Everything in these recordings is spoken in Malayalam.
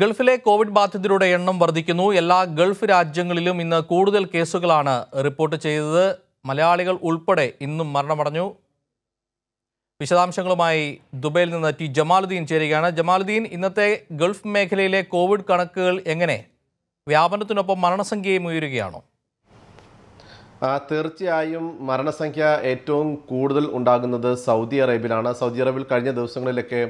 ഗൾഫിലെ കോവിഡ് ബാധിതരുടെ എണ്ണം വർദ്ധിക്കുന്നു എല്ലാ ഗൾഫ് രാജ്യങ്ങളിലും ഇന്ന് കൂടുതൽ കേസുകളാണ് റിപ്പോർട്ട് ചെയ്തത് മലയാളികൾ ഉൾപ്പെടെ ഇന്നും മരണമടഞ്ഞു വിശദാംശങ്ങളുമായി ദുബൈയിൽ നിന്ന് ടി ജമാലുദ്ദീൻ ചേരുകയാണ് ജമാലുദ്ദീൻ ഇന്നത്തെ ഗൾഫ് മേഖലയിലെ കോവിഡ് കണക്കുകൾ എങ്ങനെ വ്യാപനത്തിനൊപ്പം മരണസംഖ്യയും ഉയരുകയാണോ തീർച്ചയായും മരണസംഖ്യ ഏറ്റവും കൂടുതൽ ഉണ്ടാകുന്നത് സൗദി അറേബ്യയിലാണ് സൗദി അറേബ്യയിൽ കഴിഞ്ഞ ദിവസങ്ങളിലൊക്കെ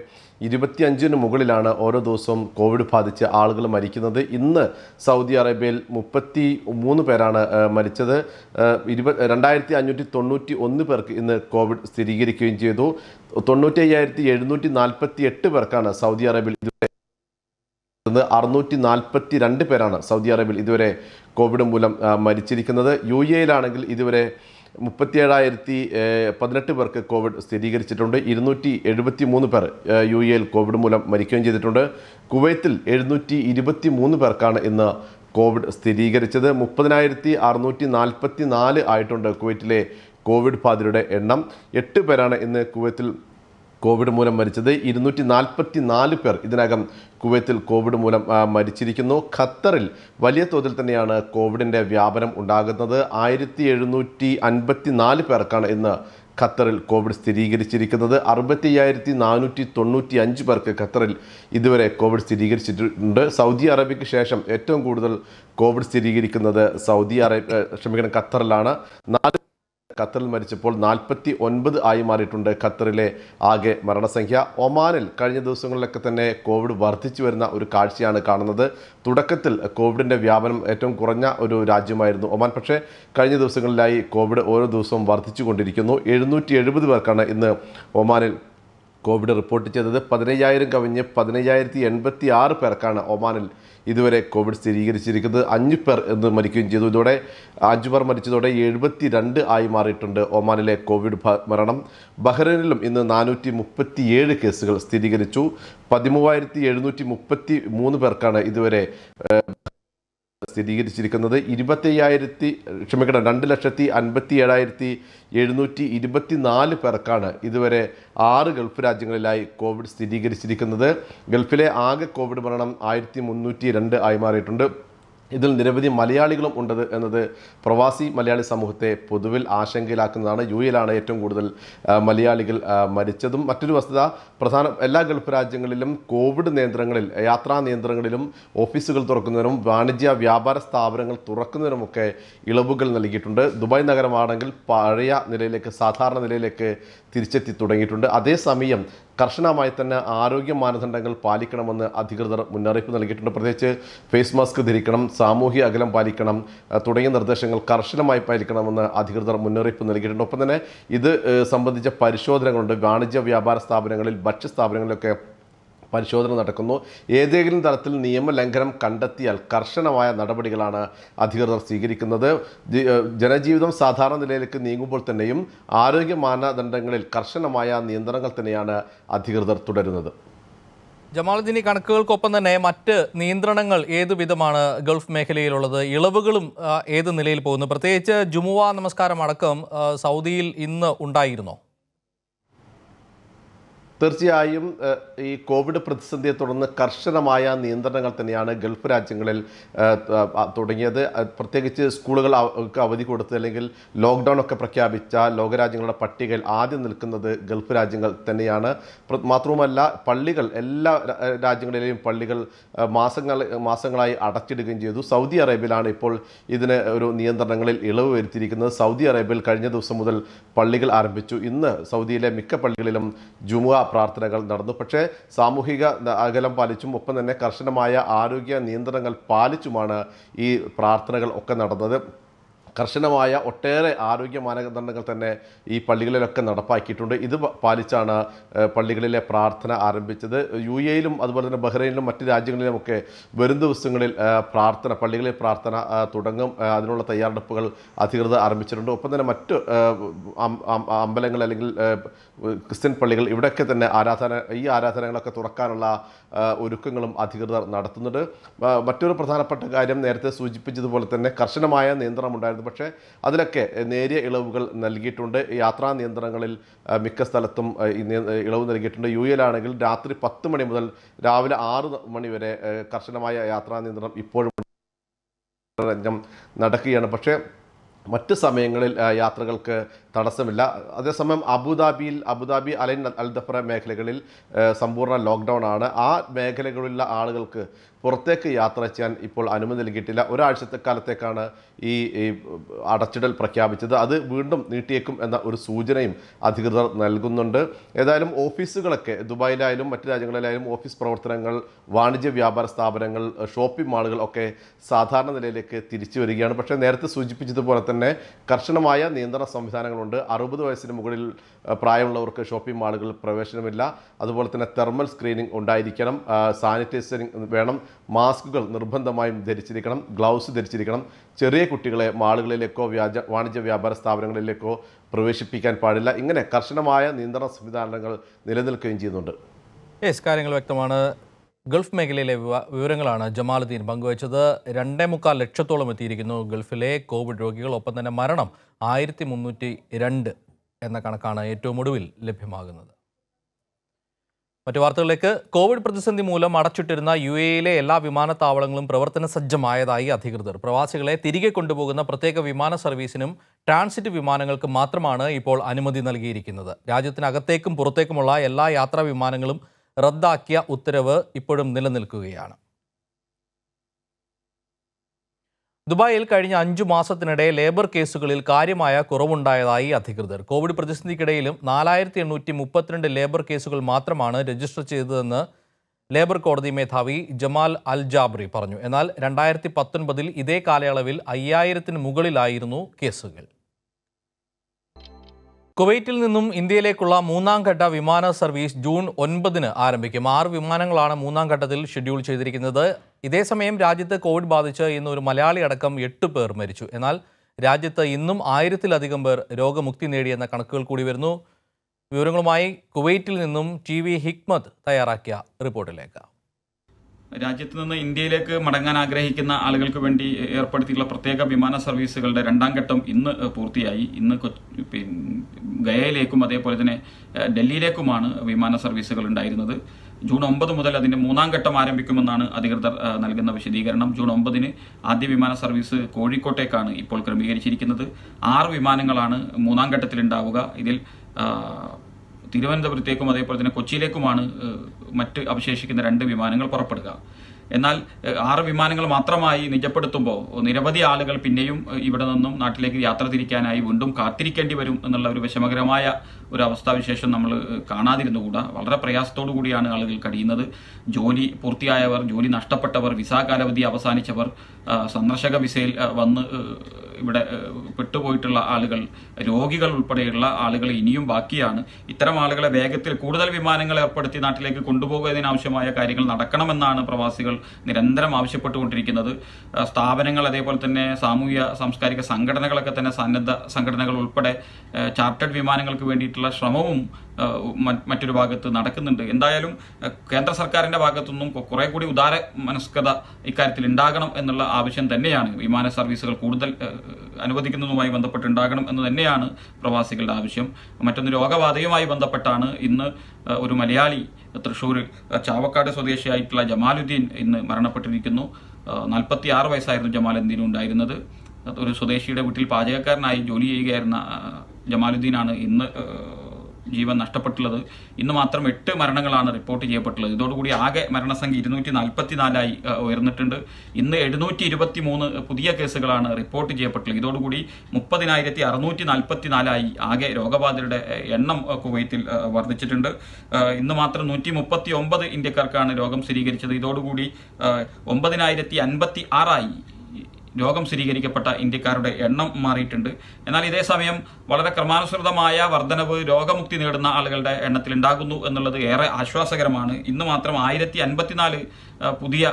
ഇരുപത്തിയഞ്ചിന് മുകളിലാണ് ഓരോ ദിവസവും കോവിഡ് ബാധിച്ച് ആളുകൾ മരിക്കുന്നത് ഇന്ന് സൗദി അറേബ്യയിൽ മുപ്പത്തി മൂന്ന് പേരാണ് മരിച്ചത് ഇരുപ രണ്ടായിരത്തി അഞ്ഞൂറ്റി തൊണ്ണൂറ്റി ഒന്ന് പേർക്ക് ഇന്ന് കോവിഡ് സ്ഥിരീകരിക്കുകയും ചെയ്തു തൊണ്ണൂറ്റി അയ്യായിരത്തി എഴുന്നൂറ്റി നാൽപ്പത്തി എട്ട് പേർക്കാണ് സൗദി അറേബ്യയിൽ ഇതുവരെ അറുന്നൂറ്റി നാൽപ്പത്തി രണ്ട് പേരാണ് സൗദി അറേബ്യയിൽ ഇതുവരെ കോവിഡ് മൂലം മരിച്ചിരിക്കുന്നത് യു എ യിലാണെങ്കിൽ ഇതുവരെ മുപ്പത്തിയേഴായിരത്തി പതിനെട്ട് പേർക്ക് കോവിഡ് സ്ഥിരീകരിച്ചിട്ടുണ്ട് ഇരുന്നൂറ്റി എഴുപത്തി മൂന്ന് പേർ യു എയിൽ കോവിഡ് മൂലം മരിക്കുകയും ചെയ്തിട്ടുണ്ട് കുവൈത്തിൽ എഴുന്നൂറ്റി ഇരുപത്തി മൂന്ന് പേർക്കാണ് ഇന്ന് കോവിഡ് സ്ഥിരീകരിച്ചത് മുപ്പതിനായിരത്തി അറുന്നൂറ്റി നാൽപ്പത്തി നാല് ആയിട്ടുണ്ട് കുവൈറ്റിലെ കോവിഡ് ബാധിതരുടെ എണ്ണം എട്ട് പേരാണ് ഇന്ന് കുവൈത്തിൽ കോവിഡ് മൂലം മരിച്ചത് ഇരുന്നൂറ്റി നാൽപ്പത്തി നാല് പേർ ഇതിനകം കുവൈത്തിൽ കോവിഡ് മൂലം മരിച്ചിരിക്കുന്നു ഖത്തറിൽ വലിയ തോതിൽ തന്നെയാണ് കോവിഡിൻ്റെ വ്യാപനം ഉണ്ടാകുന്നത് ആയിരത്തി എഴുന്നൂറ്റി അൻപത്തി നാല് പേർക്കാണ് ഇന്ന് ഖത്തറിൽ കോവിഡ് സ്ഥിരീകരിച്ചിരിക്കുന്നത് അറുപത്തി അയ്യായിരത്തി നാനൂറ്റി തൊണ്ണൂറ്റി അഞ്ച് പേർക്ക് ഖത്തറിൽ ഇതുവരെ കോവിഡ് സ്ഥിരീകരിച്ചിട്ടുണ്ട് സൗദി അറേബ്യയ്ക്ക് ശേഷം ഏറ്റവും കൂടുതൽ കോവിഡ് സ്ഥിരീകരിക്കുന്നത് സൗദി അറേബ്യ ക്ഷമിക്കണം ഖത്തറിലാണ് നാല് ഖത്തറിൽ മരിച്ചപ്പോൾ നാൽപ്പത്തി ഒൻപത് ആയി മാറിയിട്ടുണ്ട് ഖത്തറിലെ ആകെ മരണസംഖ്യ ഒമാനിൽ കഴിഞ്ഞ ദിവസങ്ങളിലൊക്കെ തന്നെ കോവിഡ് വർദ്ധിച്ചു വരുന്ന ഒരു കാഴ്ചയാണ് കാണുന്നത് തുടക്കത്തിൽ കോവിഡിൻ്റെ വ്യാപനം ഏറ്റവും കുറഞ്ഞ ഒരു രാജ്യമായിരുന്നു ഒമാൻ പക്ഷേ കഴിഞ്ഞ ദിവസങ്ങളിലായി കോവിഡ് ഓരോ ദിവസവും വർദ്ധിച്ചു കൊണ്ടിരിക്കുന്നു എഴുന്നൂറ്റി എഴുപത് പേർക്കാണ് ഇന്ന് ഒമാനിൽ കോവിഡ് റിപ്പോർട്ട് ചെയ്തത് പതിനയ്യായിരം കവിഞ്ഞ് പതിനയ്യായിരത്തി എൺപത്തി ആറ് പേർക്കാണ് ഒമാനിൽ ഇതുവരെ കോവിഡ് സ്ഥിരീകരിച്ചിരിക്കുന്നത് അഞ്ച് പേർ എന്ന് മരിക്കുകയും ചെയ്തു ഇതോടെ അഞ്ചു പേർ മരിച്ചതോടെ എഴുപത്തി രണ്ട് ആയി മാറിയിട്ടുണ്ട് ഒമാനിലെ കോവിഡ് മരണം ബഹ്റൈനിലും ഇന്ന് നാനൂറ്റി മുപ്പത്തി ഏഴ് കേസുകൾ സ്ഥിരീകരിച്ചു പതിമൂവായിരത്തി എഴുന്നൂറ്റി മുപ്പത്തി മൂന്ന് പേർക്കാണ് ഇതുവരെ സ്ഥിരീകരിച്ചിരിക്കുന്നത് ഇരുപത്തയ്യായിരത്തി ക്ഷമിക്കണം രണ്ട് ലക്ഷത്തി അൻപത്തി ഏഴായിരത്തി എഴുന്നൂറ്റി ഇരുപത്തി നാല് പേർക്കാണ് ഇതുവരെ ആറ് ഗൾഫ് രാജ്യങ്ങളിലായി കോവിഡ് സ്ഥിരീകരിച്ചിരിക്കുന്നത് ഗൾഫിലെ ആകെ കോവിഡ് മരണം ആയിരത്തി മുന്നൂറ്റി രണ്ട് ആയി മാറിയിട്ടുണ്ട് ഇതിൽ നിരവധി മലയാളികളും ഉണ്ടത് എന്നത് പ്രവാസി മലയാളി സമൂഹത്തെ പൊതുവിൽ ആശങ്കയിലാക്കുന്നതാണ് യു എയിലാണ് ഏറ്റവും കൂടുതൽ മലയാളികൾ മരിച്ചതും മറ്റൊരു വസ്തുത പ്രധാന എല്ലാ ഗൾഫ് രാജ്യങ്ങളിലും കോവിഡ് നിയന്ത്രണങ്ങളിൽ യാത്രാ നിയന്ത്രണങ്ങളിലും ഓഫീസുകൾ തുറക്കുന്നതിനും വാണിജ്യ വ്യാപാര സ്ഥാപനങ്ങൾ തുറക്കുന്നതിനുമൊക്കെ ഇളവുകൾ നൽകിയിട്ടുണ്ട് ദുബായ് നഗരമാണെങ്കിൽ പഴയ നിലയിലേക്ക് സാധാരണ നിലയിലേക്ക് തിരിച്ചെത്തി തുടങ്ങിയിട്ടുണ്ട് അതേസമയം കർശനമായി തന്നെ ആരോഗ്യ മാനദണ്ഡങ്ങൾ പാലിക്കണമെന്ന് അധികൃതർ മുന്നറിയിപ്പ് നൽകിയിട്ടുണ്ട് പ്രത്യേകിച്ച് ഫേസ് മാസ്ക് ധരിക്കണം സാമൂഹിക അകലം പാലിക്കണം തുടങ്ങിയ നിർദ്ദേശങ്ങൾ കർശനമായി പാലിക്കണമെന്ന് അധികൃതർ മുന്നറിയിപ്പ് നൽകിയിട്ടുണ്ട് ഒപ്പം തന്നെ ഇത് സംബന്ധിച്ച പരിശോധനകളുണ്ട് വാണിജ്യ വ്യാപാര സ്ഥാപനങ്ങളിൽ ഭക്ഷ്യ സ്ഥാപനങ്ങളിലൊക്കെ പരിശോധന നടക്കുന്നു ഏതെങ്കിലും തരത്തിൽ നിയമലംഘനം കണ്ടെത്തിയാൽ കർശനമായ നടപടികളാണ് അധികൃതർ സ്വീകരിക്കുന്നത് ജനജീവിതം സാധാരണ നിലയിലേക്ക് നീങ്ങുമ്പോൾ തന്നെയും ആരോഗ്യ മാനദണ്ഡങ്ങളിൽ കർശനമായ നിയന്ത്രണങ്ങൾ തന്നെയാണ് അധികൃതർ തുടരുന്നത് ജമാലുദ്ദീനി കണക്കുകൾക്കൊപ്പം തന്നെ മറ്റ് നിയന്ത്രണങ്ങൾ ഏതു വിധമാണ് ഗൾഫ് മേഖലയിലുള്ളത് ഇളവുകളും ഏത് നിലയിൽ പോകുന്നു പ്രത്യേകിച്ച് ജുമുവ നമസ്കാരം അടക്കം സൗദിയിൽ ഇന്ന് ഉണ്ടായിരുന്നോ തീർച്ചയായും ഈ കോവിഡ് പ്രതിസന്ധിയെ തുടർന്ന് കർശനമായ നിയന്ത്രണങ്ങൾ തന്നെയാണ് ഗൾഫ് രാജ്യങ്ങളിൽ തുടങ്ങിയത് പ്രത്യേകിച്ച് സ്കൂളുകൾ അവധി കൊടുത്ത് അല്ലെങ്കിൽ ലോക്ക്ഡൗൺ ഒക്കെ പ്രഖ്യാപിച്ച ലോകരാജ്യങ്ങളുടെ പട്ടികയിൽ ആദ്യം നിൽക്കുന്നത് ഗൾഫ് രാജ്യങ്ങൾ തന്നെയാണ് മാത്രവുമല്ല പള്ളികൾ എല്ലാ രാജ്യങ്ങളിലെയും പള്ളികൾ മാസങ്ങൾ മാസങ്ങളായി അടച്ചിടുകയും ചെയ്തു സൗദി അറേബ്യയിലാണ് ഇപ്പോൾ ഇതിന് ഒരു നിയന്ത്രണങ്ങളിൽ ഇളവ് വരുത്തിയിരിക്കുന്നത് സൗദി അറേബ്യയിൽ കഴിഞ്ഞ ദിവസം മുതൽ പള്ളികൾ ആരംഭിച്ചു ഇന്ന് സൗദിയിലെ മിക്ക പള്ളികളിലും ജുമുഅ പ്രാർത്ഥനകൾ നടന്നു പക്ഷേ സാമൂഹിക അകലം പാലിച്ചും ഒപ്പം തന്നെ കർശനമായ ആരോഗ്യ നിയന്ത്രണങ്ങൾ പാലിച്ചുമാണ് ഈ പ്രാർത്ഥനകൾ ഒക്കെ നടന്നത് കർശനമായ ഒട്ടേറെ ആരോഗ്യ മാനദണ്ഡങ്ങൾ തന്നെ ഈ പള്ളികളിലൊക്കെ നടപ്പാക്കിയിട്ടുണ്ട് ഇത് പാലിച്ചാണ് പള്ളികളിലെ പ്രാർത്ഥന ആരംഭിച്ചത് യു എയിലും അതുപോലെ തന്നെ ബഹ്റൈനിലും മറ്റ് രാജ്യങ്ങളിലുമൊക്കെ വരും ദിവസങ്ങളിൽ പ്രാർത്ഥന പള്ളികളിൽ പ്രാർത്ഥന തുടങ്ങും അതിനുള്ള തയ്യാറെടുപ്പുകൾ അധികൃതർ ആരംഭിച്ചിട്ടുണ്ട് ഒപ്പം തന്നെ മറ്റ് അമ്പലങ്ങൾ അല്ലെങ്കിൽ ക്രിസ്ത്യൻ പള്ളികൾ ഇവിടെയൊക്കെ തന്നെ ആരാധന ഈ ആരാധനകളൊക്കെ തുറക്കാനുള്ള ഒരുക്കങ്ങളും അധികൃതർ നടത്തുന്നുണ്ട് മറ്റൊരു പ്രധാനപ്പെട്ട കാര്യം നേരത്തെ സൂചിപ്പിച്ചതുപോലെ തന്നെ കർശനമായ നിയന്ത്രണം ഉണ്ടായിരുന്നു പക്ഷേ അതിലൊക്കെ നേരിയ ഇളവുകൾ നൽകിയിട്ടുണ്ട് യാത്രാ നിയന്ത്രണങ്ങളിൽ മിക്ക സ്ഥലത്തും ഇളവ് നൽകിയിട്ടുണ്ട് യു ആണെങ്കിൽ രാത്രി പത്ത് മണി മുതൽ രാവിലെ ആറ് മണി വരെ കർശനമായ യാത്രാ നിയന്ത്രണം ഇപ്പോഴും നടക്കുകയാണ് പക്ഷേ മറ്റ് സമയങ്ങളിൽ യാത്രകൾക്ക് തടസ്സമില്ല അതേസമയം അബുദാബിയിൽ അബുദാബി അലൻ അൽ ദഫ്ര മേഖലകളിൽ സമ്പൂർണ്ണ ലോക്ക്ഡൗൺ ആണ് ആ മേഖലകളിലുള്ള ആളുകൾക്ക് പുറത്തേക്ക് യാത്ര ചെയ്യാൻ ഇപ്പോൾ അനുമതി നൽകിയിട്ടില്ല ഒരാഴ്ചത്തെ കാലത്തേക്കാണ് ഈ അടച്ചിടൽ പ്രഖ്യാപിച്ചത് അത് വീണ്ടും നീട്ടിയേക്കും എന്ന ഒരു സൂചനയും അധികൃതർ നൽകുന്നുണ്ട് ഏതായാലും ഓഫീസുകളൊക്കെ ദുബായിലായാലും മറ്റു രാജ്യങ്ങളിലായാലും ഓഫീസ് പ്രവർത്തനങ്ങൾ വാണിജ്യ വ്യാപാര സ്ഥാപനങ്ങൾ ഷോപ്പിംഗ് മാളുകൾ ഒക്കെ സാധാരണ നിലയിലേക്ക് തിരിച്ചു വരികയാണ് പക്ഷേ നേരത്തെ സൂചിപ്പിച്ചതുപോലെ തന്നെ കർശനമായ നിയന്ത്രണ സംവിധാനങ്ങളുണ്ട് നിയന്ത്രണമുണ്ട് അറുപത് വയസ്സിന് മുകളിൽ പ്രായമുള്ളവർക്ക് ഷോപ്പിംഗ് മാളുകളിൽ പ്രവേശനമില്ല അതുപോലെ തന്നെ തെർമൽ സ്ക്രീനിങ് ഉണ്ടായിരിക്കണം സാനിറ്റൈസറിങ് വേണം മാസ്കുകൾ നിർബന്ധമായും ധരിച്ചിരിക്കണം ഗ്ലൗസ് ധരിച്ചിരിക്കണം ചെറിയ കുട്ടികളെ മാളുകളിലേക്കോ വ്യാജ വാണിജ്യ വ്യാപാര സ്ഥാപനങ്ങളിലേക്കോ പ്രവേശിപ്പിക്കാൻ പാടില്ല ഇങ്ങനെ കർശനമായ നിയന്ത്രണ സംവിധാനങ്ങൾ നിലനിൽക്കുകയും ചെയ്യുന്നുണ്ട് യെസ് കാര്യങ്ങൾ വ്യക്തമാണ് ഗൾഫ് മേഖലയിലെ വിവരങ്ങളാണ് ജമാലുദ്ദീൻ പങ്കുവച്ചത് രണ്ടേ മുക്കാൽ ലക്ഷത്തോളം എത്തിയിരിക്കുന്നു ഗൾഫിലെ കോവിഡ് രോഗികൾ ഒപ്പം തന്നെ മരണം ആയിരത്തി മുന്നൂറ്റി രണ്ട് എന്ന കണക്കാണ് ഏറ്റവും ഒടുവിൽ ലഭ്യമാകുന്നത് മറ്റു വാർത്തകളിലേക്ക് കോവിഡ് പ്രതിസന്ധി മൂലം അടച്ചിട്ടിരുന്ന യു എയിലെ എല്ലാ വിമാനത്താവളങ്ങളും പ്രവർത്തന സജ്ജമായതായി അധികൃതർ പ്രവാസികളെ തിരികെ കൊണ്ടുപോകുന്ന പ്രത്യേക വിമാന സർവീസിനും ട്രാൻസിറ്റ് വിമാനങ്ങൾക്ക് മാത്രമാണ് ഇപ്പോൾ അനുമതി നൽകിയിരിക്കുന്നത് രാജ്യത്തിനകത്തേക്കും പുറത്തേക്കുമുള്ള എല്ലാ യാത്രാ വിമാനങ്ങളും റദ്ദാക്കിയ ഉത്തരവ് ഇപ്പോഴും നിലനിൽക്കുകയാണ് ദുബായിൽ കഴിഞ്ഞ അഞ്ചു മാസത്തിനിടെ ലേബർ കേസുകളിൽ കാര്യമായ കുറവുണ്ടായതായി അധികൃതർ കോവിഡ് പ്രതിസന്ധിക്കിടയിലും നാലായിരത്തി എണ്ണൂറ്റി മുപ്പത്തിരണ്ട് ലേബർ കേസുകൾ മാത്രമാണ് രജിസ്റ്റർ ചെയ്തതെന്ന് ലേബർ കോടതി മേധാവി ജമാൽ അൽ ജാബ്രി പറഞ്ഞു എന്നാൽ രണ്ടായിരത്തി പത്തൊൻപതിൽ ഇതേ കാലയളവിൽ അയ്യായിരത്തിന് മുകളിലായിരുന്നു കേസുകൾ കുവൈറ്റിൽ നിന്നും ഇന്ത്യയിലേക്കുള്ള മൂന്നാം ഘട്ട വിമാന സർവീസ് ജൂൺ ഒൻപതിന് ആരംഭിക്കും ആറ് വിമാനങ്ങളാണ് മൂന്നാം ഘട്ടത്തിൽ ഷെഡ്യൂൾ ചെയ്തിരിക്കുന്നത് ഇതേസമയം രാജ്യത്ത് കോവിഡ് ബാധിച്ച് ഇന്ന് ഒരു മലയാളി അടക്കം എട്ട് പേർ മരിച്ചു എന്നാൽ രാജ്യത്ത് ഇന്നും ആയിരത്തിലധികം പേർ രോഗമുക്തി നേടിയെന്ന കണക്കുകൾ കൂടി വരുന്നു വിവരങ്ങളുമായി കുവൈറ്റിൽ നിന്നും ടി വി തയ്യാറാക്കിയ റിപ്പോർട്ടിലേക്കാം രാജ്യത്ത് നിന്ന് ഇന്ത്യയിലേക്ക് മടങ്ങാൻ ആഗ്രഹിക്കുന്ന ആളുകൾക്ക് വേണ്ടി ഏർപ്പെടുത്തിയിട്ടുള്ള പ്രത്യേക വിമാന സർവീസുകളുടെ രണ്ടാം ഘട്ടം ഇന്ന് പൂർത്തിയായി ഇന്ന് ഗയയിലേക്കും അതേപോലെ തന്നെ ഡൽഹിയിലേക്കുമാണ് വിമാന സർവീസുകൾ ഉണ്ടായിരുന്നത് ജൂൺ ഒമ്പത് മുതൽ അതിൻ്റെ മൂന്നാം ഘട്ടം ആരംഭിക്കുമെന്നാണ് അധികൃതർ നൽകുന്ന വിശദീകരണം ജൂൺ ഒമ്പതിന് ആദ്യ വിമാന സർവീസ് കോഴിക്കോട്ടേക്കാണ് ഇപ്പോൾ ക്രമീകരിച്ചിരിക്കുന്നത് ആറ് വിമാനങ്ങളാണ് മൂന്നാം ഘട്ടത്തിലുണ്ടാവുക ഇതിൽ തിരുവനന്തപുരത്തേക്കും അതേപോലെ തന്നെ കൊച്ചിയിലേക്കുമാണ് മറ്റ് അവശേഷിക്കുന്ന രണ്ട് വിമാനങ്ങൾ പുറപ്പെടുക എന്നാൽ ആറ് വിമാനങ്ങൾ മാത്രമായി നിജപ്പെടുത്തുമ്പോൾ നിരവധി ആളുകൾ പിന്നെയും ഇവിടെ നിന്നും നാട്ടിലേക്ക് യാത്ര തിരിക്കാനായി വീണ്ടും കാത്തിരിക്കേണ്ടി വരും എന്നുള്ള ഒരു വിഷമകരമായ ഒരു അവസ്ഥാവിശേഷം നമ്മൾ കാണാതിരുന്നുകൂടാ വളരെ പ്രയാസത്തോടു കൂടിയാണ് ആളുകൾ കഴിയുന്നത് ജോലി പൂർത്തിയായവർ ജോലി നഷ്ടപ്പെട്ടവർ വിസാ കാലാവധി അവസാനിച്ചവർ സന്ദർശക വിസയിൽ വന്ന് ഇവിടെ പെട്ടുപോയിട്ടുള്ള ആളുകൾ രോഗികൾ ഉൾപ്പെടെയുള്ള ആളുകൾ ഇനിയും ബാക്കിയാണ് ഇത്തരം ആളുകളെ വേഗത്തിൽ കൂടുതൽ വിമാനങ്ങൾ ഏർപ്പെടുത്തി നാട്ടിലേക്ക് കൊണ്ടുപോകുന്നതിനാവശ്യമായ കാര്യങ്ങൾ നടക്കണമെന്നാണ് പ്രവാസികൾ നിരന്തരം ആവശ്യപ്പെട്ടുകൊണ്ടിരിക്കുന്നത് സ്ഥാപനങ്ങൾ അതേപോലെ തന്നെ സാമൂഹ്യ സാംസ്കാരിക സംഘടനകളൊക്കെ തന്നെ സന്നദ്ധ സംഘടനകൾ ഉൾപ്പെടെ ചാർട്ടേഡ് വിമാനങ്ങൾക്ക് വേണ്ടിയിട്ടുള്ള ശ്രമവും മറ്റൊരു ഭാഗത്ത് നടക്കുന്നുണ്ട് എന്തായാലും കേന്ദ്ര സർക്കാരിൻ്റെ ഭാഗത്തുനിന്നും കുറെ കൂടി ഉദാര മനസ്കത ഇക്കാര്യത്തിൽ ഉണ്ടാകണം എന്നുള്ള ആവശ്യം തന്നെയാണ് വിമാന സർവീസുകൾ കൂടുതൽ അനുവദിക്കുന്നതുമായി ബന്ധപ്പെട്ടുണ്ടാകണം എന്ന് തന്നെയാണ് പ്രവാസികളുടെ ആവശ്യം മറ്റൊന്ന് രോഗബാധയുമായി ബന്ധപ്പെട്ടാണ് ഇന്ന് ഒരു മലയാളി തൃശ്ശൂർ ചാവക്കാട് സ്വദേശിയായിട്ടുള്ള ജമാലുദ്ദീൻ ഇന്ന് മരണപ്പെട്ടിരിക്കുന്നു നാൽപ്പത്തി ആറ് വയസ്സായിരുന്നു ജമാലുദ്ദീൻ ഉണ്ടായിരുന്നത് ഒരു സ്വദേശിയുടെ വീട്ടിൽ പാചകക്കാരനായി ജോലി ചെയ്യുകയായിരുന്ന ജമാലുദ്ദീനാണ് ഇന്ന് ജീവൻ നഷ്ടപ്പെട്ടുള്ളത് ഇന്ന് മാത്രം എട്ട് മരണങ്ങളാണ് റിപ്പോർട്ട് ചെയ്യപ്പെട്ടുള്ളത് ഇതോടുകൂടി ആകെ മരണസംഖ്യ ഇരുന്നൂറ്റി നാൽപ്പത്തി നാലായി ഉയർന്നിട്ടുണ്ട് ഇന്ന് എഴുന്നൂറ്റി ഇരുപത്തി മൂന്ന് പുതിയ കേസുകളാണ് റിപ്പോർട്ട് ചെയ്യപ്പെട്ടുള്ളത് ഇതോടുകൂടി മുപ്പതിനായിരത്തി അറുന്നൂറ്റി നാൽപ്പത്തി നാലായി ആകെ രോഗബാധിതരുടെ എണ്ണം കുവൈത്തിൽ വർദ്ധിച്ചിട്ടുണ്ട് ഇന്ന് മാത്രം നൂറ്റി മുപ്പത്തി ഒമ്പത് ഇന്ത്യക്കാർക്കാണ് രോഗം സ്ഥിരീകരിച്ചത് ഇതോടുകൂടി ഒമ്പതിനായിരത്തി അൻപത്തി ആറായി രോഗം സ്ഥിരീകരിക്കപ്പെട്ട ഇന്ത്യക്കാരുടെ എണ്ണം മാറിയിട്ടുണ്ട് എന്നാൽ ഇതേസമയം വളരെ ക്രമാനുസൃതമായ വർധനവ് രോഗമുക്തി നേടുന്ന ആളുകളുടെ എണ്ണത്തിൽ ഉണ്ടാകുന്നു എന്നുള്ളത് ഏറെ ആശ്വാസകരമാണ് ഇന്ന് മാത്രം ആയിരത്തി അൻപത്തിനാല് പുതിയ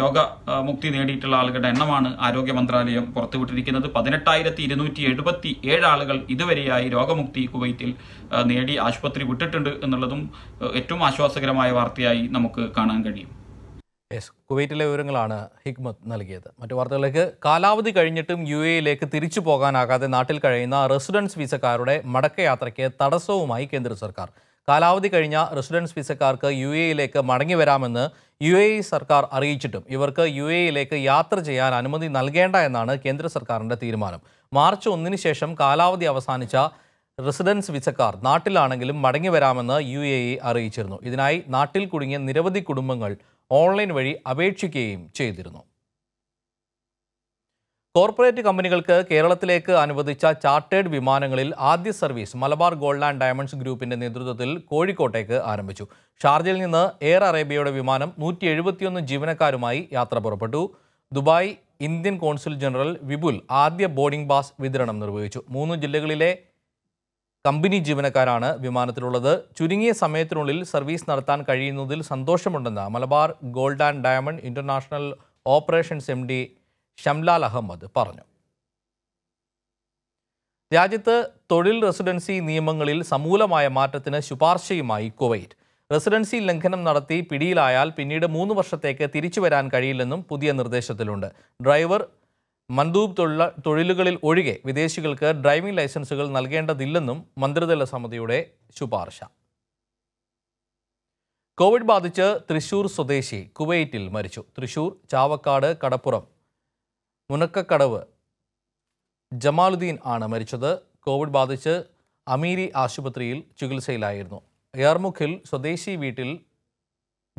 രോഗമുക്തി നേടിയിട്ടുള്ള ആളുകളുടെ എണ്ണമാണ് ആരോഗ്യ മന്ത്രാലയം പുറത്തുവിട്ടിരിക്കുന്നത് പതിനെട്ടായിരത്തി ഇരുന്നൂറ്റി എഴുപത്തി ഏഴ് ആളുകൾ ഇതുവരെയായി രോഗമുക്തി കുവൈത്തിൽ നേടി ആശുപത്രി വിട്ടിട്ടുണ്ട് എന്നുള്ളതും ഏറ്റവും ആശ്വാസകരമായ വാർത്തയായി നമുക്ക് കാണാൻ കഴിയും യെസ് കുവൈറ്റിലെ വിവരങ്ങളാണ് ഹിക്മത്ത് നൽകിയത് മറ്റു വാർത്തകളിലേക്ക് കാലാവധി കഴിഞ്ഞിട്ടും യു എയിലേക്ക് തിരിച്ചു പോകാനാകാതെ നാട്ടിൽ കഴിയുന്ന റെസിഡൻസ് വിസക്കാരുടെ മടക്കയാത്രയ്ക്ക് തടസ്സവുമായി കേന്ദ്ര സർക്കാർ കാലാവധി കഴിഞ്ഞ റെസിഡൻസ് വിസക്കാർക്ക് യു എയിലേക്ക് മടങ്ങി വരാമെന്ന് യു എ സർക്കാർ അറിയിച്ചിട്ടും ഇവർക്ക് യു എയിലേക്ക് യാത്ര ചെയ്യാൻ അനുമതി നൽകേണ്ട എന്നാണ് കേന്ദ്ര സർക്കാരിൻ്റെ തീരുമാനം മാർച്ച് ഒന്നിന് ശേഷം കാലാവധി അവസാനിച്ച റെസിഡൻസ് വിസക്കാർ നാട്ടിലാണെങ്കിലും മടങ്ങി വരാമെന്ന് യു അറിയിച്ചിരുന്നു ഇതിനായി നാട്ടിൽ കുടുങ്ങിയ നിരവധി കുടുംബങ്ങൾ ഓൺലൈൻ വഴി അപേക്ഷിക്കുകയും ചെയ്തിരുന്നു കോർപ്പറേറ്റ് കമ്പനികൾക്ക് കേരളത്തിലേക്ക് അനുവദിച്ച ചാർട്ടേഡ് വിമാനങ്ങളിൽ ആദ്യ service Malabar gold and diamonds ഗ്രൂപ്പിന്റെ നേതൃത്വത്തിൽ കോഴിക്കോട്ടേക്ക് ആരംഭിച്ചു ഷാർജയിൽ നിന്ന് എയർ അറേബ്യയുടെ വിമാനം നൂറ്റി എഴുപത്തിയൊന്ന് ജീവനക്കാരുമായി യാത്ര പുറപ്പെട്ടു Dubai Indian consul general Vipul ആദ്യ ബോർഡിംഗ് പാസ് വിതരണം നിർവഹിച്ചു മൂന്ന് ജില്ലകളിലെ കമ്പനി ജീവനക്കാരാണ് വിമാനത്തിലുള്ളത് ചുരുങ്ങിയ സമയത്തിനുള്ളിൽ സർവീസ് നടത്താൻ കഴിയുന്നതിൽ സന്തോഷമുണ്ടെന്ന് Malabar gold and diamond international operations M D Shamlal Ahmed പറഞ്ഞു രാജ്യത്ത് തൊഴിൽ റെസിഡൻസി നിയമങ്ങളിൽ സമൂലമായ മാറ്റത്തിന് ശുപാർശയുമായി കുവൈറ്റ് റെസിഡൻസി ലംഘനം നടത്തി പിടിയിലായാൽ പിന്നീട് മൂന്ന് വർഷത്തേക്ക് തിരിച്ചു വരാൻ കഴിയില്ലെന്നും പുതിയ നിർദ്ദേശത്തിലുണ്ട് ഡ്രൈവർ മന്ദൂബ് തൊഴിലുകളിൽ ഒഴികെ വിദേശികൾക്ക് ഡ്രൈവിംഗ് ലൈസൻസുകൾ നൽകേണ്ടതില്ലെന്നും മന്ത്രിതല സമിതിയുടെ ശുപാർശ കോവിഡ് ബാധിച്ച് തൃശൂർ സ്വദേശി കുവൈറ്റിൽ മരിച്ചു തൃശൂർ ചാവക്കാട് കടപ്പുറം മുനക്കക്കടവ് ജമാലുദ്ദീൻ ആണ് മരിച്ചത് കോവിഡ് ബാധിച്ച് അമീരി ആശുപത്രിയിൽ ചികിത്സയിലായിരുന്നു എയർമുഖിൽ സ്വദേശി വീട്ടിൽ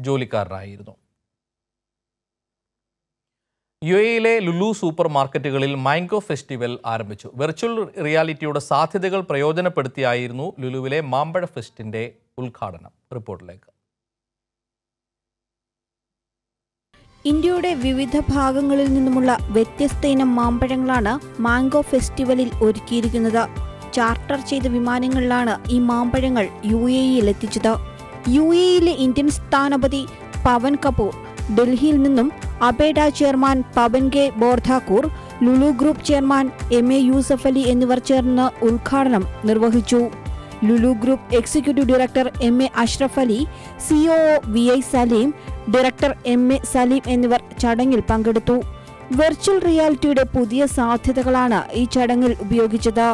ജോലിക്കാരനായിരുന്നു യു എയിലെ ലുലു സൂപ്പർ മാർക്കറ്റുകളിൽ മാംഗോ ഫെസ്റ്റിവൽ ആരംഭിച്ചു വെർച്വൽ റിയാലിറ്റിയുടെ സാധ്യതകൾ പ്രയോജനപ്പെടുത്തിയായിരുന്നു ലുലുവിലെ മാമ്പഴ ഫെസ്റ്റിന്റെ ഉദ്ഘാടനം റിപ്പോർട്ടിലേക്ക് ഇന്ത്യയുടെ വിവിധ ഭാഗങ്ങളിൽ നിന്നുമുള്ള വ്യത്യസ്ത ഇനം മാമ്പഴങ്ങളാണ് മാംഗോ ഫെസ്റ്റിവലിൽ ഒരുക്കിയിരിക്കുന്നത് ചാർട്ടർ ചെയ്ത വിമാനങ്ങളിലാണ് ഈ മാമ്പഴങ്ങൾ യു എ ഇയിൽ എത്തിച്ചത് യു എയിലെ ഇന്ത്യൻ സ്ഥാനപതി പവൻ കപൂർ ഡൽഹിയിൽ നിന്നും APEDA chairman Pavan K Borthakur Lulu group chairman M A Yusuf Ali എന്നിവർ ചേർന്ന് ഉദ്ഘാടനം നിർവഹിച്ചു Lulu group executive director M A Ashraf Ali CO V I Saleem director M A Saleem എന്നിവർ ചടങ്ങിൽ പങ്കെടുത്തു വെർച്വൽ റിയാലിറ്റിയുടെ പുതിയ സാധ്യതകളാണ് ഈ ചടങ്ങിൽ ഉപയോഗിച്ചത്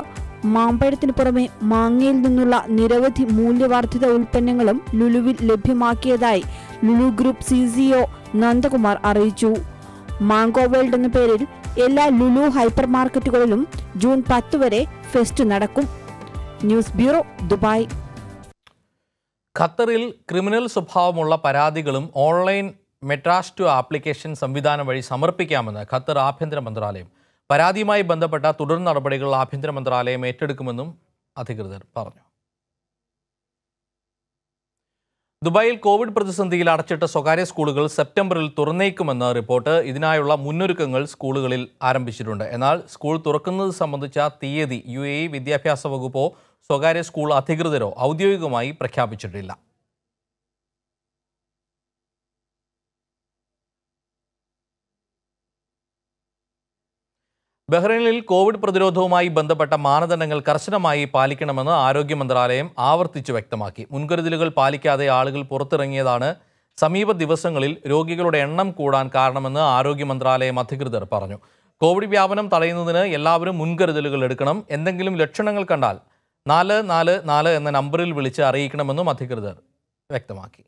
മാമ്പഴത്തിന് പുറമെ മാങ്ങയിൽ നിന്നുള്ള നിരവധി മൂല്യവർദ്ധിത ഉൽപ്പന്നങ്ങളും ലുലുവിൽ ലഭ്യമാക്കിയതായി Lulu group C CO Nandakumar അറിയിച്ചു മാംഗോ വേൾഡ് എന്ന പേരിൽ എല്ലാ ലുലു ഹൈപ്പർ മാർക്കറ്റുകളിലും ജൂൺ പത്ത് വരെ ഫെസ്റ്റ് നടക്കും ന്യൂസ് ബ്യൂറോ ദുബായ് ഖത്തറിൽ ക്രിമിനൽ സ്വഭാവമുള്ള പരാതികളും ഓൺലൈൻ മെട്രാസ്റ്റു ആപ്ലിക്കേഷൻ സംവിധാനം വഴി സമർപ്പിക്കാമെന്ന് ഖത്തർ ആഭ്യന്തര മന്ത്രാലയം പരാതിയുമായി ബന്ധപ്പെട്ട തുടർ നടപടികൾ ആഭ്യന്തര മന്ത്രാലയം ഏറ്റെടുക്കുമെന്നും അധികൃതർ പറഞ്ഞു ദുബായിൽ കോവിഡ് പ്രതിസന്ധിയിൽ അടച്ചിട്ട സ്വകാര്യ സ്കൂളുകൾ സെപ്റ്റംബറിൽ തുറന്നേക്കുമെന്ന റിപ്പോർട്ട് ഇതിനായുള്ള മുന്നൊരുക്കങ്ങൾ സ്കൂളുകളിൽ ആരംഭിച്ചിട്ടുണ്ട് എന്നാൽ സ്കൂൾ തുറക്കുന്നത് സംബന്ധിച്ച തീയതി യു വിദ്യാഭ്യാസ വകുപ്പോ സ്വകാര്യ സ്കൂൾ അധികൃതരോ ഔദ്യോഗികമായി പ്രഖ്യാപിച്ചിട്ടില്ല ബഹ്റൈനിൽ കോവിഡ് പ്രതിരോധവുമായി ബന്ധപ്പെട്ട മാനദണ്ഡങ്ങൾ കർശനമായി പാലിക്കണമെന്ന് ആരോഗ്യ മന്ത്രാലയം ആവർത്തിച്ചു വ്യക്തമാക്കി മുൻകരുതലുകൾ പാലിക്കാതെ ആളുകൾ പുറത്തിറങ്ങിയതാണ് സമീപ ദിവസങ്ങളിൽ രോഗികളുടെ എണ്ണം കൂടാൻ കാരണമെന്ന് ആരോഗ്യ മന്ത്രാലയം അധികൃതർ പറഞ്ഞു കോവിഡ് വ്യാപനം തടയുന്നതിന് എല്ലാവരും മുൻകരുതലുകൾ എടുക്കണം എന്തെങ്കിലും ലക്ഷണങ്ങൾ കണ്ടാൽ നാല് നാല് നാല് എന്ന നമ്പറിൽ വിളിച്ച് അറിയിക്കണമെന്നും അധികൃതർ വ്യക്തമാക്കി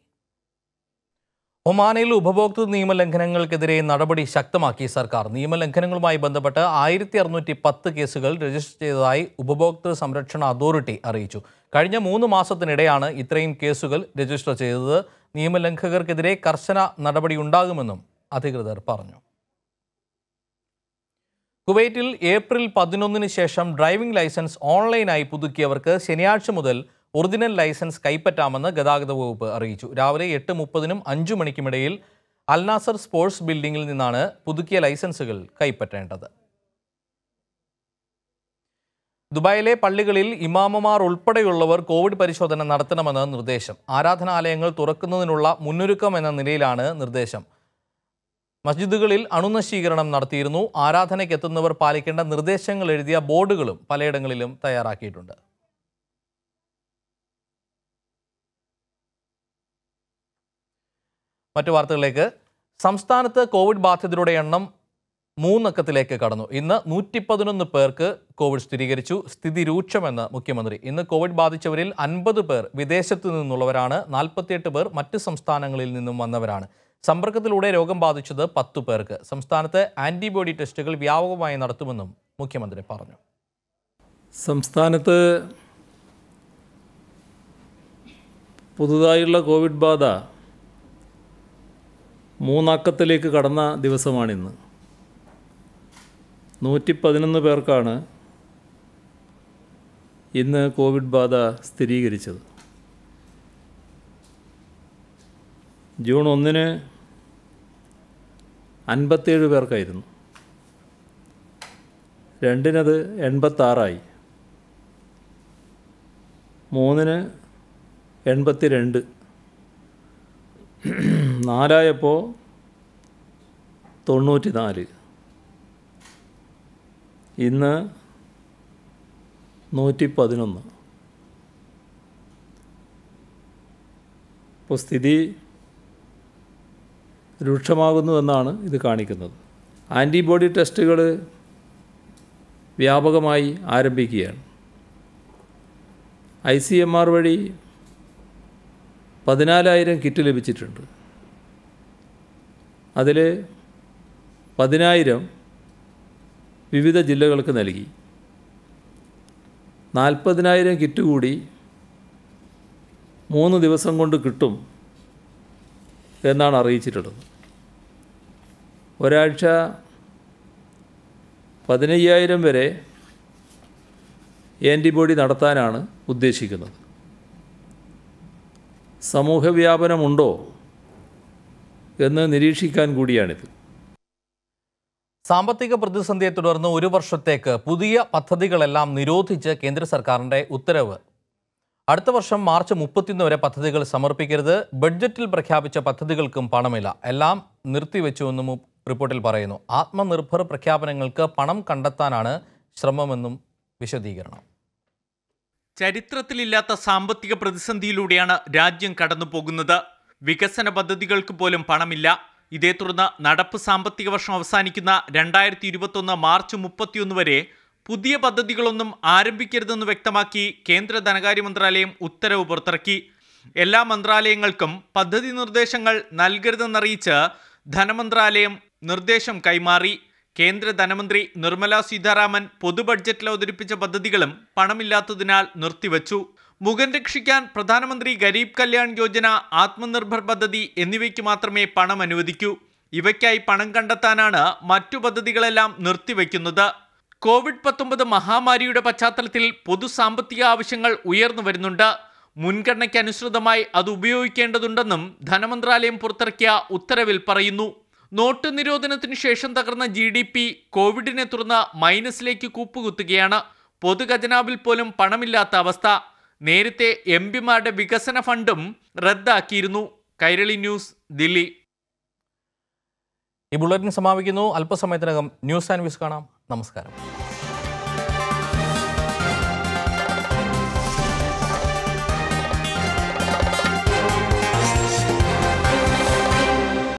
ഒമാനയിൽ ഉപഭോക്തൃ നിയമലംഘനങ്ങൾക്കെതിരെ നടപടി ശക്തമാക്കി സർക്കാർ നിയമലംഘനങ്ങളുമായി ബന്ധപ്പെട്ട് ആയിരത്തി അറുന്നൂറ്റി പത്ത് കേസുകൾ രജിസ്റ്റർ ചെയ്തതായി ഉപഭോക്തൃ സംരക്ഷണ അതോറിറ്റി അറിയിച്ചു കഴിഞ്ഞ മൂന്ന് മാസത്തിനിടെയാണ് ഇത്രയും കേസുകൾ രജിസ്റ്റർ ചെയ്തത് നിയമലംഘകർക്കെതിരെ കർശന നടപടിയുണ്ടാകുമെന്നും അധികൃതർ പറഞ്ഞു കുവൈറ്റിൽ ഏപ്രിൽ പതിനൊന്നിന് ശേഷം ഡ്രൈവിംഗ് ലൈസൻസ് ഓൺലൈനായി പുതുക്കിയവർക്ക് ശനിയാഴ്ച മുതൽ ഒറിജിനൽ ലൈസൻസ് കൈപ്പറ്റാമെന്ന് ഗതാഗത വകുപ്പ് അറിയിച്ചു രാവിലെ എട്ട് മുപ്പതിനും അഞ്ചു മണിക്കുമിടയിൽ അൽനാസർ സ്പോർട്സ് ബിൽഡിംഗിൽ നിന്നാണ് പുതുക്കിയ ലൈസൻസുകൾ കൈപ്പറ്റേണ്ടത് ദുബായിലെ പള്ളികളിൽ ഇമാമമാർ ഉൾപ്പെടെയുള്ളവർ കോവിഡ് പരിശോധന നടത്തണമെന്ന് നിർദ്ദേശം ആരാധനാലയങ്ങൾ തുറക്കുന്നതിനുള്ള മുന്നൊരുക്കം എന്ന നിലയിലാണ് നിർദ്ദേശം മസ്ജിദുകളിൽ അണുനശീകരണം നടത്തിയിരുന്നു ആരാധനയ്ക്കെത്തുന്നവർ പാലിക്കേണ്ട നിർദ്ദേശങ്ങൾ എഴുതിയ ബോർഡുകളും പലയിടങ്ങളിലും തയ്യാറാക്കിയിട്ടുണ്ട് മറ്റു വാർത്തകളിലേക്ക് സംസ്ഥാനത്ത് കോവിഡ് ബാധിതരുടെ എണ്ണം മൂന്നക്കത്തിലേക്ക് കടന്നു ഇന്ന് നൂറ്റി പതിനൊന്ന് പേർക്ക് കോവിഡ് സ്ഥിരീകരിച്ചു സ്ഥിതി രൂക്ഷമെന്ന് മുഖ്യമന്ത്രി ഇന്ന് കോവിഡ് ബാധിച്ചവരിൽ അൻപത് പേർ വിദേശത്ത് നിന്നുള്ളവരാണ് നാൽപ്പത്തിയെട്ട് പേർ മറ്റ് സംസ്ഥാനങ്ങളിൽ നിന്നും വന്നവരാണ് സമ്പർക്കത്തിലൂടെ രോഗം ബാധിച്ചത് പത്തു പേർക്ക് സംസ്ഥാനത്ത് ആൻറ്റിബോഡി ടെസ്റ്റുകൾ വ്യാപകമായി നടത്തുമെന്നും മുഖ്യമന്ത്രി പറഞ്ഞു സംസ്ഥാനത്ത് പുതുതായുള്ള കോവിഡ് ബാധ മൂന്നാക്കത്തിലേക്ക് കടന്ന ദിവസമാണിന്ന് നൂറ്റി പതിനൊന്ന് പേർക്കാണ് ഇന്ന് കോവിഡ് ബാധ സ്ഥിരീകരിച്ചത് ജൂൺ ഒന്നിന് അൻപത്തേഴ് പേർക്കായിരുന്നു രണ്ടിനത് എൺപത്താറായി മൂന്നിന് എൺപത്തി രണ്ട് നാലായപ്പോൾ തൊണ്ണൂറ്റി നാല് ഇന്ന് നൂറ്റി പതിനൊന്ന് ഇപ്പോൾ സ്ഥിതി രൂക്ഷമാകുന്നു എന്നാണ് ഇത് കാണിക്കുന്നത് ആൻറ്റിബോഡി ടെസ്റ്റുകൾ വ്യാപകമായി ആരംഭിക്കുകയാണ് ഐ സി എം ആർ വഴി പതിനാലായിരം കിറ്റ് ലഭിച്ചിട്ടുണ്ട് അതിൽ പതിനായിരം വിവിധ ജില്ലകൾക്ക് നൽകി നാൽപ്പതിനായിരം കിറ്റ് കൂടി മൂന്ന് ദിവസം കൊണ്ട് കിട്ടും എന്നാണ് അറിയിച്ചിട്ടുള്ളത് ഒരാഴ്ച പതിനയ്യായിരം വരെ ആൻറ്റിബോഡി നടത്താനാണ് ഉദ്ദേശിക്കുന്നത് സമൂഹവ്യാപനമുണ്ടോ എന്ന് നിരീക്ഷിക്കാൻ കൂടിയാണിത് സാമ്പത്തിക പ്രതിസന്ധിയെ തുടർന്ന് ഒരു വർഷത്തേക്ക് പുതിയ പദ്ധതികളെല്ലാം നിരോധിച്ച് കേന്ദ്ര സർക്കാരിൻ്റെ ഉത്തരവ് അടുത്ത വർഷം മാർച്ച് മുപ്പത്തിയൊന്ന് വരെ പദ്ധതികൾ സമർപ്പിക്കരുത് ബഡ്ജറ്റിൽ പ്രഖ്യാപിച്ച പദ്ധതികൾക്കും പണമില്ല എല്ലാം നിർത്തിവെച്ചുവെന്നും റിപ്പോർട്ടിൽ പറയുന്നു ആത്മനിർഭർ പ്രഖ്യാപനങ്ങൾക്ക് പണം കണ്ടെത്താനാണ് ശ്രമമെന്നും വിശദീകരണം ചരിത്രത്തിലില്ലാത്ത സാമ്പത്തിക പ്രതിസന്ധിയിലൂടെയാണ് രാജ്യം കടന്നു പോകുന്നത് വികസന പദ്ധതികൾക്ക് പോലും പണമില്ല ഇതേ തുടർന്ന് നടപ്പ് സാമ്പത്തിക വർഷം അവസാനിക്കുന്ന രണ്ടായിരത്തി ഇരുപത്തൊന്ന് മാർച്ച് മുപ്പത്തിയൊന്ന് വരെ പുതിയ പദ്ധതികളൊന്നും ആരംഭിക്കരുതെന്ന് വ്യക്തമാക്കി കേന്ദ്ര ധനകാര്യ മന്ത്രാലയം ഉത്തരവ് പുറത്തിറക്കി എല്ലാ മന്ത്രാലയങ്ങൾക്കും പദ്ധതി നിർദ്ദേശങ്ങൾ നൽകരുതെന്നറിയിച്ച് ധനമന്ത്രാലയം നിർദ്ദേശം കൈമാറി കേന്ദ്ര ധനമന്ത്രി നിർമ്മല സീതാരാമൻ പൊതു ബഡ്ജറ്റിൽ അവതരിപ്പിച്ച പദ്ധതികളും പണമില്ലാത്തതിനാൽ നിർത്തിവച്ചു മുഖൻ രക്ഷിക്കാൻ പ്രധാനമന്ത്രി ഗരീബ് കല്യാൺ യോജന ആത്മനിർഭർ പദ്ധതി എന്നിവയ്ക്ക് മാത്രമേ പണം അനുവദിക്കൂ ഇവയ്ക്കായി പണം കണ്ടെത്താനാണ് മറ്റു പദ്ധതികളെല്ലാം നിർത്തിവെക്കുന്നത് കോവിഡ് പത്തൊമ്പത് മഹാമാരിയുടെ പശ്ചാത്തലത്തിൽ പൊതു സാമ്പത്തിക ആവശ്യങ്ങൾ ഉയർന്നു വരുന്നുണ്ട് മുൻഗണനയ്ക്കനുസൃതമായി അത് ഉപയോഗിക്കേണ്ടതുണ്ടെന്നും ധനമന്ത്രാലയം പുറത്തിറക്കിയ ഉത്തരവിൽ പറയുന്നു നോട്ട് നിരോധനത്തിന് ശേഷം തകർന്ന ജി ഡി പി കോവിഡിനെ തുടർന്ന് മൈനസിലേക്ക് കൂപ്പുകുത്തുകയാണ് പൊതുഖജനാവിൽ പോലും പണമില്ലാത്ത അവസ്ഥ നേരത്തെ എം പിമാരുടെ വികസന ഫണ്ടും റദ്ദാക്കിയിരുന്നു കൈരളി ന്യൂസ് ദില്ലി ഈ ബുള്ളറ്റിൻ സമാപിക്കുന്നു അല്പസമയത്തിനകം ന്യൂസ് ആൻഡ് വ്യൂസ് കാണാം നമസ്കാരം